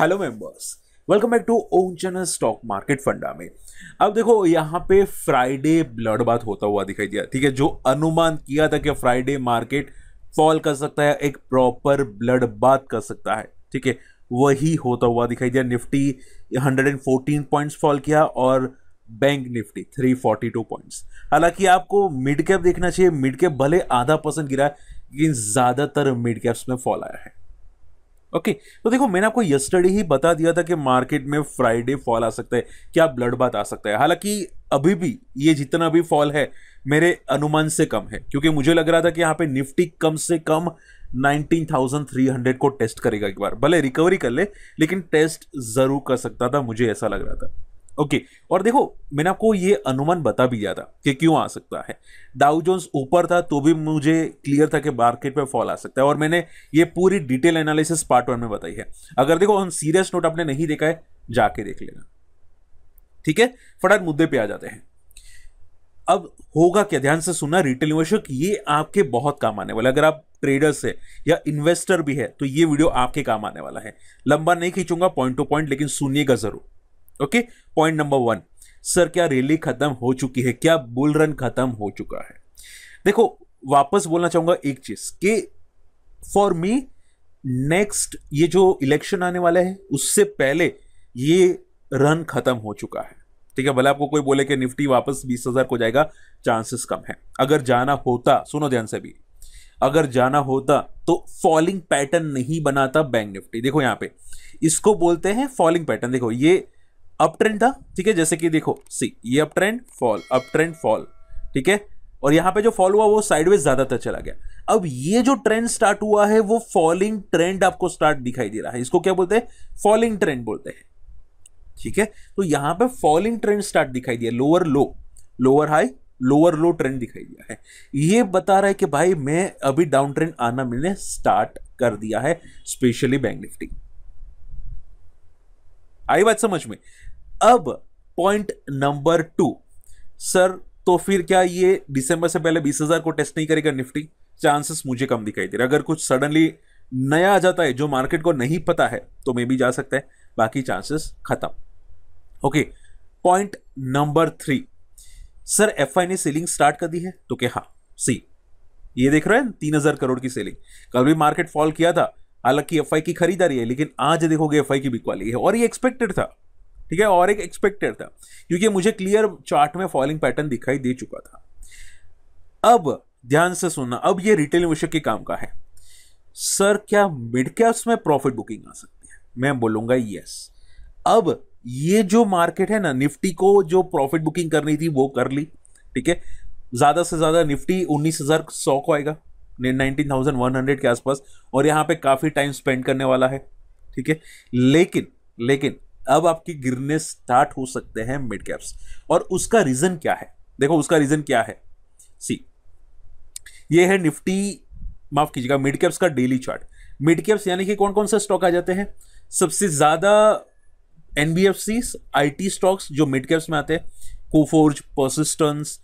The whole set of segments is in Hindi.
Hello members welcome back to ओनचनर स्टॉक मार्केट फंडा में अब देखो यहाँ पे फ्राइडे ब्लड बात होता हुआ दिखाई दिया ठीक है जो अनुमान किया था कि फ्राइडे मार्केट फॉल कर सकता है एक प्रॉपर ब्लड बात कर सकता है ठीक है वही होता हुआ दिखाई दिया निफ्टी 114 पॉइंट्स फॉल किया और बैंक निफ्टी 342 पॉइंट्स हालांकि आपको मिड कैप देखना चाहिए मिड कैप भले आधा परसेंट गिरा है लेकिन ज़्यादातर मिड कैप्स में फॉल आया है ओके okay, तो देखो मैंने आपको यस्टरडे ही बता दिया था कि मार्केट में फ्राइडे फॉल आ सकता है क्या ब्लड बात आ सकता है हालांकि अभी भी ये जितना भी फॉल है मेरे अनुमान से कम है क्योंकि मुझे लग रहा था कि यहाँ पे निफ्टी कम से कम 19,300 को टेस्ट करेगा एक बार भले रिकवरी कर ले लेकिन टेस्ट जरूर कर सकता था मुझे ऐसा लग रहा था ओके और देखो मैंने आपको ये अनुमान बता भी दिया था कि क्यों आ सकता है डाउ जोन्स ऊपर था तो भी मुझे क्लियर था कि मार्केट पे फॉल आ सकता है और मैंने ये पूरी डिटेल एनालिसिस पार्ट वन में बताई है अगर देखो ऑन सीरियस नोट आपने नहीं देखा है जाके देख लेना ठीक है फटाफट मुद्दे पे आ जाते हैं अब होगा क्या ध्यान से सुनना रिटेल निवेशक ये आपके बहुत काम आने वाला अगर आप ट्रेडर्स है या इन्वेस्टर भी है तो ये वीडियो आपके काम आने वाला है लंबा नहीं खींचूंगा पॉइंट टू पॉइंट लेकिन सुनिएगा जरूर okay point number one sir क्या रैली खत्म हो चुकी है क्या बुल रन खत्म हो चुका है देखो वापस बोलना चाहूंगा एक चीज कि फॉर मी नेक्स्ट ये जो इलेक्शन आने वाला है उससे पहले ये रन खत्म हो चुका है ठीक है भले आपको कोई बोले कि निफ्टी वापस बीस हजार को जाएगा चांसेस कम है अगर जाना होता सुनो ध्यान से भी अगर जाना होता तो फॉलिंग पैटर्न नहीं बनाता बैंक निफ्टी देखो यहां पे इसको बोलते हैं फॉलिंग पैटर्न देखो ये अप ट्रेंड था ठीक है जैसे कि देखो सी ये uptrend fall uptrend fall ठीक है और यहां पे जो फॉल हुआ वो साइडवेज ज्यादातर चला गया अब ये जो ट्रेंड स्टार्ट हुआ है वो फॉलिंग ट्रेंड आपको स्टार्ट दिखाई दे रहा है इसको क्या बोलते हैं फॉलिंग ट्रेंड बोलते हैं ठीक है तो यहां पे फॉलिंग ट्रेंड स्टार्ट दिखाई दिया lower low lower high lower low trend दिखाई दिया है ये बता रहा है कि भाई मैं अभी डाउन ट्रेंड आना मैंने स्टार्ट कर दिया है स्पेशली बैंक निफ्टी आई बात समझ में अब पॉइंट नंबर टू सर तो फिर क्या ये दिसंबर से पहले बीस हजार को टेस्ट नहीं करेगा निफ्टी चांसेस मुझे कम दिखाई दे रहा अगर कुछ सडनली नया आ जाता है जो मार्केट को नहीं पता है तो मे भी जा सकता है बाकी चांसेस खत्म okay point number three sir F ने सेलिंग स्टार्ट कर दी है तो क्या हाँ सी ये देख रहे हैं तीन हजार करोड़ की सेलिंग कल भी मार्केट फॉल किया था हालांकि एफ की खरीदारी है लेकिन आज देखोगे एफ की बिकवाली है और ये एक्सपेक्टेड था ठीक है और एक एक्सपेक्टेड था क्योंकि मुझे क्लियर चार्ट में फॉलिंग पैटर्न दिखाई दे चुका था अब ध्यान से सुनना अब ये रिटेल निवेशक के काम का है सर क्या मिड कैप्स में प्रॉफिट बुकिंग आ सकती है मैं बोलूंगा यस अब ये जो मार्केट है ना निफ्टी को जो प्रॉफिट बुकिंग करनी थी वो कर ली ठीक है ज़्यादा से ज़्यादा निफ्टी उन्नीस हज़ार सौ को आएगा नाइनटीन थाउजेंड वन हंड्रेड के आसपास और यहां पे काफ़ी टाइम स्पेंड करने वाला है ठीक है लेकिन लेकिन अब आपके गिरने स्टार्ट हो सकते हैं मिड कैप्स और उसका रीजन क्या है देखो उसका रीजन क्या है सी ये है निफ्टी माफ कीजिएगा मिड कैप्स का डेली चार्ट मिड कैप्स यानी कि कौन कौन से स्टॉक आ जाते हैं सबसे ज़्यादा N B F C I T stocks जो मिड कैप्स में आते हैं कोफोर्ज परसिस्टेंस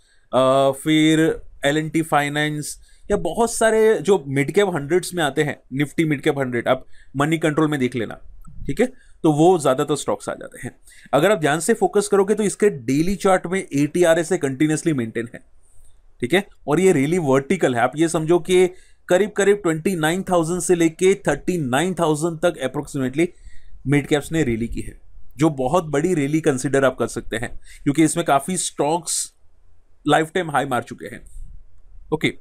फिर एल एन टी फाइनेंस या बहुत सारे जो मिड कैप हंड्रेड्स में आते हैं निफ्टी मिड कैप हंड्रेड आप मनी कंट्रोल में देख लेना ठीक है तो वो ज़्यादातर स्टॉक्स आ जाते हैं अगर आप ध्यान से फोकस करोगे तो इसके डेली चार्ट में A T R S A continuously maintain है ठीक है और ये रियली वर्टिकल है आप ये समझो कि करीब करीब ट्वेंटी नाइन थाउजेंड से लेके थर्टी नाइन थाउजेंड तक अप्रोक्सीमेटली मिड कैप्स ने रैली की है जो बहुत बड़ी रैली कंसिडर आप कर सकते हैं क्योंकि इसमें काफ़ी स्टॉक्स लाइफ टाइम हाई मार चुके हैं ओके okay.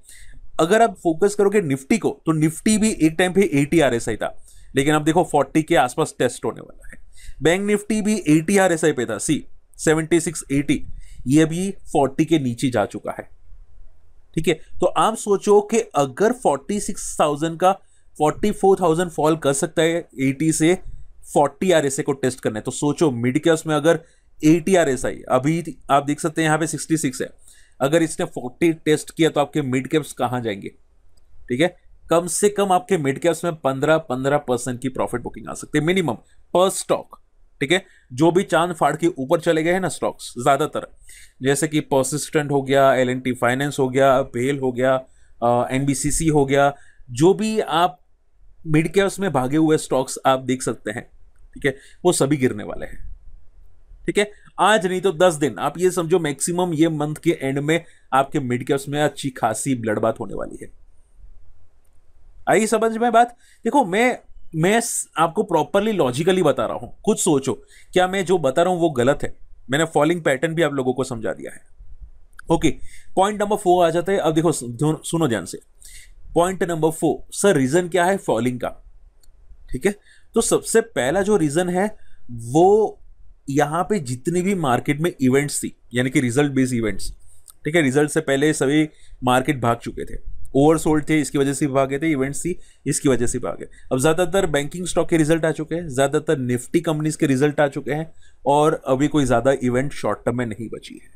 अगर आप फोकस करोगे निफ्टी को तो निफ्टी भी एक टाइम पे एटी आर एस आई था लेकिन अब देखो फोर्टी के आसपास टेस्ट होने वाला है बैंक निफ्टी भी एटी आर एस आई पे था सी सेवेंटी सिक्स एटी ये भी फोर्टी के नीचे जा चुका है ठीक है तो आप सोचो कि अगर फोर्टी सिक्स थाउजेंड का फोर्टी फोर थाउजेंड फॉल कर सकता है एटी से फोर्टी आर एस आई को टेस्ट करने तो सोचो मिड कैप्स में अगर एटी आर एस आई अभी आप देख सकते हैं यहाँ पे सिक्सटी सिक्स है अगर इसने 40 टेस्ट किया तो आपके मिड कैप्स कहाँ जाएंगे ठीक है कम से कम आपके मिड कैप्स में 15 15 परसेंट की प्रॉफिट बुकिंग आ सकती है मिनिमम पर स्टॉक ठीक है जो भी चांद फाड़ के ऊपर चले गए हैं ना स्टॉक्स ज़्यादातर जैसे कि परसिस्टेंट हो गया एल फाइनेंस हो गया बेल हो गया एन हो गया जो भी आप मिड कैप्स में भागे हुए स्टॉक्स आप देख सकते हैं ठीक है वो सभी गिरने वाले हैं ठीक है आज नहीं तो दस दिन आप ये समझो मैक्सिमम ये मंथ के एंड में आपके मिड कैप्स में अच्छी खासी ब्लड बात होने वाली है आई समझ में बात देखो मैं मैं आपको प्रॉपरली लॉजिकली बता रहा हूं कुछ सोचो क्या मैं जो बता रहा हूं वो गलत है मैंने फॉलिंग पैटर्न भी आप लोगों को समझा दिया है ओके पॉइंट नंबर फोर आ जाता है अब देखो सुनो ध्यान से point number four sir reason क्या है फॉलिंग का ठीक है तो सबसे पहला जो रीजन है वो यहाँ पे जितनी भी मार्केट में इवेंट्स थी यानी कि रिजल्ट बेस्ड इवेंट्स ठीक है रिजल्ट से पहले सभी मार्केट भाग चुके थे ओवरसोल्ड थे इसकी वजह से भागे थे इवेंट्स थी इसकी वजह से भागे अब ज़्यादातर बैंकिंग स्टॉक के रिजल्ट आ चुके हैं ज़्यादातर निफ्टी कंपनीज के रिजल्ट आ चुके हैं और अभी कोई ज़्यादा इवेंट शॉर्ट टर्म में नहीं बची है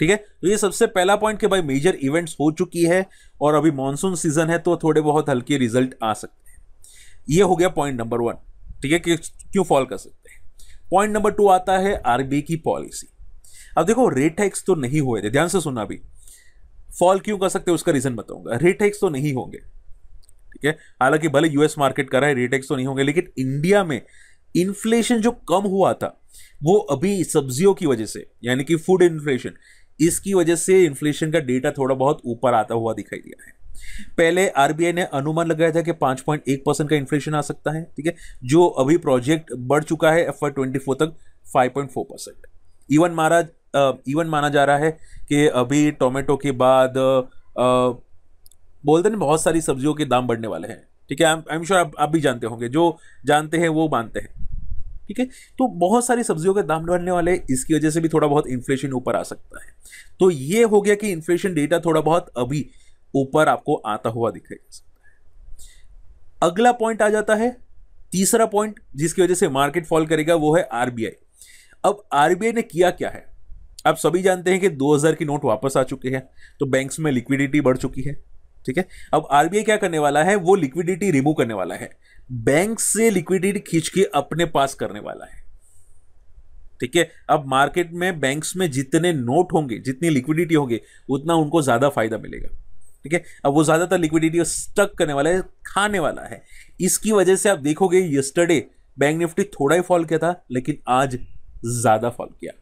ठीक है तो ये सबसे पहला पॉइंट कि भाई मेजर इवेंट्स हो चुकी है और अभी मानसून सीजन है तो थोड़े बहुत हल्के रिजल्ट आ सकते हैं ये हो गया पॉइंट नंबर वन ठीक है कि क्यों फॉल कर सकते पॉइंट नंबर टू आता है आरबीआई की पॉलिसी अब देखो रेट हाइक्स तो नहीं हुए थे ध्यान से सुना अभी फॉल क्यों कर सकते उसका रीजन बताऊंगा रेट हाइक्स तो नहीं होंगे ठीक है हालांकि भले यूएस मार्केट कर रहा है रेट हाइक्स तो नहीं होंगे लेकिन इंडिया में इन्फ्लेशन जो कम हुआ था वो अभी सब्जियों की वजह से यानी कि फूड इन्फ्लेशन इसकी वजह से इन्फ्लेशन का डेटा थोड़ा बहुत ऊपर आता हुआ दिखाई दिया है पहले आरबीआई ने अनुमान लगाया था कि पांच पॉइंट एक परसेंट का इन्फ्लेशन आ सकता है ठीक है जो अभी प्रोजेक्ट बढ़ चुका है एफ ट्वेंटी फोर तक फोर परसेंट इवन मारा इवन माना जा रहा है कि अभी टोमेटो के बाद बोलते ना बहुत सारी सब्जियों के दाम बढ़ने वाले हैं ठीक है आई एम श्योर आप आप भी जानते होंगे जो जानते हैं वो मानते हैं ठीक है तो बहुत सारी सब्जियों के दाम बढ़ने वाले इसकी वजह से भी थोड़ा बहुत इन्फ्लेशन ऊपर आ सकता है तो ये हो गया कि इन्फ्लेशन डेटा थोड़ा बहुत अभी ऊपर आपको आता हुआ दिखाई दे सकता है अगला पॉइंट आ जाता है तीसरा पॉइंट जिसकी वजह से मार्केट फॉल करेगा वो है आरबीआई अब आरबीआई ने किया क्या है आप सभी जानते हैं कि 2000 की नोट वापस आ चुके हैं तो बैंक्स में लिक्विडिटी बढ़ चुकी है ठीक है अब आरबीआई क्या करने वाला है वो लिक्विडिटी रिमूव करने वाला है बैंक से लिक्विडिटी खींच के अपने पास करने वाला है ठीक है अब मार्केट में बैंक्स में जितने नोट होंगे जितनी लिक्विडिटी होगी उतना उनको ज्यादा फायदा मिलेगा ठीक है अब वो ज़्यादातर लिक्विडिटी स्टक करने वाला है खाने वाला है इसकी वजह से आप देखोगे यस्टरडे बैंक निफ्टी थोड़ा ही फॉल किया था लेकिन आज ज़्यादा फॉल किया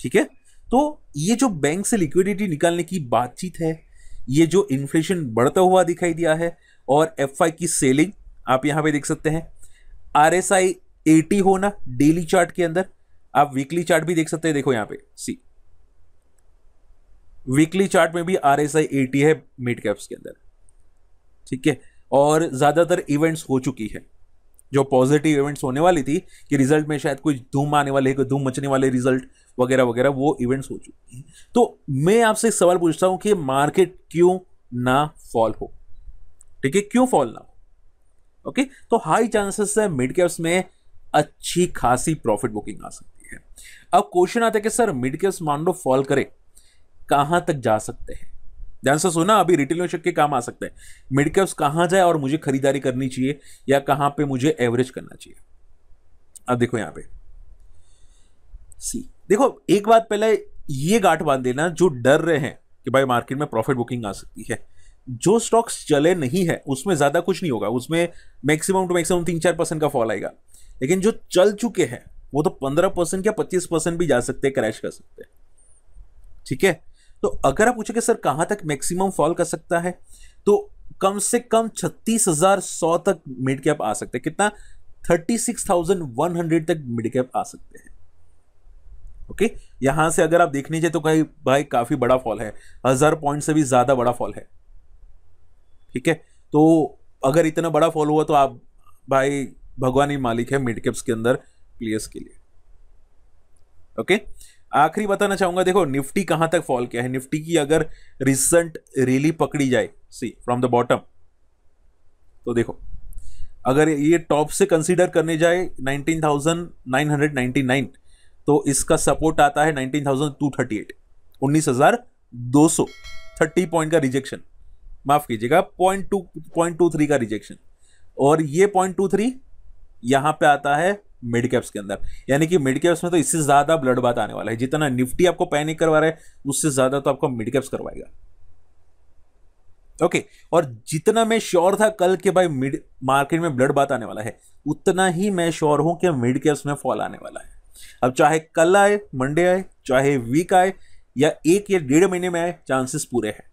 ठीक है तो ये जो बैंक से लिक्विडिटी निकालने की बातचीत है ये जो इन्फ्लेशन बढ़ता हुआ दिखाई दिया है और एफ की सेलिंग आप यहां पे देख सकते हैं आर एस आई एटी होना डेली चार्ट के अंदर आप वीकली चार्ट भी देख सकते हैं देखो यहां पे सी वीकली चार्ट में भी आर एस आई एटी है मिड कैप्स के अंदर ठीक है और ज़्यादातर इवेंट्स हो चुकी है जो पॉजिटिव इवेंट्स होने वाली थी कि रिजल्ट में शायद कुछ धूम आने वाले कोई धूम मचने वाले रिजल्ट वगैरह वगैरह वो इवेंट्स हो चुकी हैं तो मैं आपसे एक सवाल पूछता हूं कि मार्केट क्यों ना फॉल हो ठीक है क्यों फॉल ना हो ओके तो हाई चांसेस है मिड कैप्स में अच्छी खासी प्रॉफिट बुकिंग आ सकती है अब क्वेश्चन आता है कि सर मिड कैप्स मान लो फॉल करे कहां तक जा सकते हैं ध्यान से सुना अभी रिटेल के काम आ सकते हैं मिड कैप्स कहाँ जाए और मुझे खरीदारी करनी चाहिए या कहां पे मुझे एवरेज करना चाहिए अब देखो यहां पे सी देखो एक बात पहले ये गांठ बांध देना जो डर रहे हैं कि भाई मार्केट में प्रॉफिट बुकिंग आ सकती है जो स्टॉक्स चले नहीं है उसमें ज़्यादा कुछ नहीं होगा उसमें मैक्सिमम टू मैक्सिमम तीन चार परसेंट का फॉल आएगा लेकिन जो चल चुके हैं वो तो पंद्रह परसेंट या पच्चीस परसेंट भी जा सकते हैं क्रैश कर सकते हैं ठीक है तो अगर आप पूछे सर कहां तक मैक्सिमम फॉल कर सकता है तो कम से कम छत्तीस हजार सौ तक मिड कैप आ सकते हैं कितना thirty six thousand one hundred तक मिड कैप आ सकते हैं ओके यहां से अगर आप देखने जाए तो कहीं भाई काफी बड़ा फॉल है हजार पॉइंट से भी ज्यादा बड़ा फॉल है ठीक है तो अगर इतना बड़ा फॉल हुआ तो आप भाई भगवान ही मालिक है मिड कैप्स के अंदर प्लेयर्स के लिए ओके आखिरी बताना चाहूंगा देखो निफ्टी कहां तक फॉल किया है निफ्टी की अगर रिसेंट रैली पकड़ी जाए सी फ्रॉम द बॉटम तो देखो अगर ये टॉप से कंसीडर करने जाए 19,999 तो इसका सपोर्ट आता है 19,238 19,200 30 पॉइंट का रिजेक्शन माफ कीजिएगा point two point two three का रिजेक्शन और ये पॉइंट टू थ्री यहां पे आता है 19,200 मिड कैप्स के अंदर यानी कि मिड कैप्स में तो इससे ज़्यादा ब्लड बात आने वाला है जितना निफ्टी आपको पैनिक करवा रहा है उससे ज़्यादा तो आपको मिड कैप्स करवाएगा ओके okay, और जितना मैं श्योर था कल के भाई मिड मार्केट में ब्लड बात आने वाला है उतना ही मैं श्योर हूं कि मिड कैप्स में फॉल आने वाला है अब चाहे कल आए मंडे आए चाहे वीक आए या एक या डेढ़ महीने में आए चांसेस पूरे हैं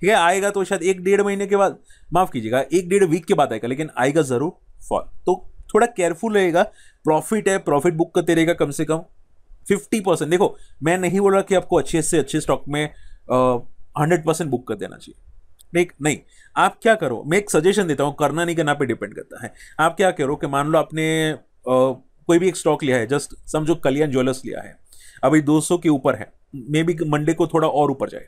ठीक है आएगा तो शायद एक डेढ़ महीने के बाद माफ कीजिएगा एक डेढ़ वीक के बाद आएगा लेकिन आएगा जरूर फॉल तो थोड़ा केयरफुल रहेगा प्रॉफिट है प्रॉफिट बुक करते रहेगा कम से कम फिफ्टी परसेंट देखो मैं नहीं बोल रहा कि आपको अच्छे से अच्छे स्टॉक में हंड्रेड परसेंट बुक कर देना चाहिए ठीक नहीं आप क्या करो मैं एक सजेशन देता हूँ करना नहीं करना पे डिपेंड करता है आप क्या करो कि मान लो आपने आ, कोई भी एक स्टॉक लिया है जस्ट समझो कल्याण ज्वेलर्स लिया है अभी 200 के ऊपर है मे बी मंडे को थोड़ा और ऊपर जाए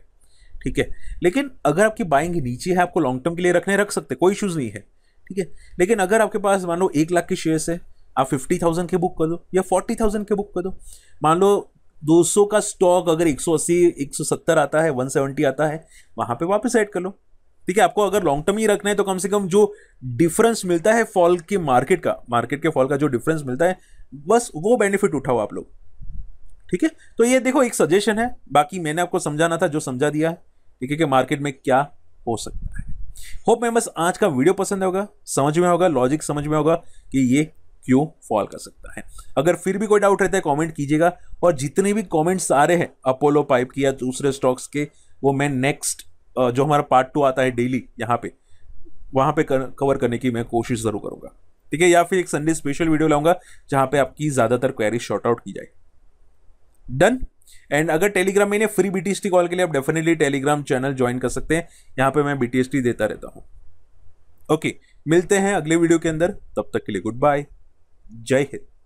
ठीक है लेकिन अगर आपकी बाइंग नीचे है आपको लॉन्ग टर्म के लिए रखने रख सकते कोई इशूज़ नहीं है ठीक है लेकिन अगर आपके पास मान लो एक लाख के शेयर्स है आप फिफ्टी थाउजेंड के बुक कर दो या फोर्टी थाउजेंड के बुक कर दो मान लो दो सौ का स्टॉक अगर एक एक सौ अस्सी सौ सत्तर आता है वन सेवेंटी आता है वहां पे वापस ऐड कर लो ठीक है आपको अगर लॉन्ग टर्म ही रखना है तो कम से कम जो डिफरेंस मिलता है फॉल के मार्केट का मार्केट के फॉल का जो डिफरेंस मिलता है बस वो बेनिफिट उठाओ आप लोग ठीक है तो ये देखो एक सजेशन है बाकी मैंने आपको समझाना था जो समझा दिया है ठीक है कि मार्केट में क्या हो सकता है होप मैं बस आज का वीडियो पसंद होगा समझ में होगा लॉजिक समझ में होगा कि ये क्यों फॉल कर सकता है अगर फिर भी कोई डाउट रहता है कमेंट कीजिएगा और जितने भी कमेंट्स आ रहे हैं अपोलो पाइप की या दूसरे स्टॉक्स के वो मैं नेक्स्ट जो हमारा पार्ट टू आता है डेली यहाँ पे वहाँ पे कर, कवर करने की मैं कोशिश ज़रूर करूँगा ठीक है या फिर एक संडे स्पेशल वीडियो लाऊंगा जहाँ पे आपकी ज़्यादातर क्वेरी शॉर्ट आउट की जाए डन एंड अगर टेलीग्राम में फ्री बीटीएसटी कॉल के लिए आप डेफिनेटली टेलीग्राम चैनल ज्वाइन कर सकते हैं यहाँ पे मैं बीटीएसटी देता रहता हूँ ओके मिलते हैं अगले वीडियो के अंदर तब तक के लिए गुड बाय जय हिंद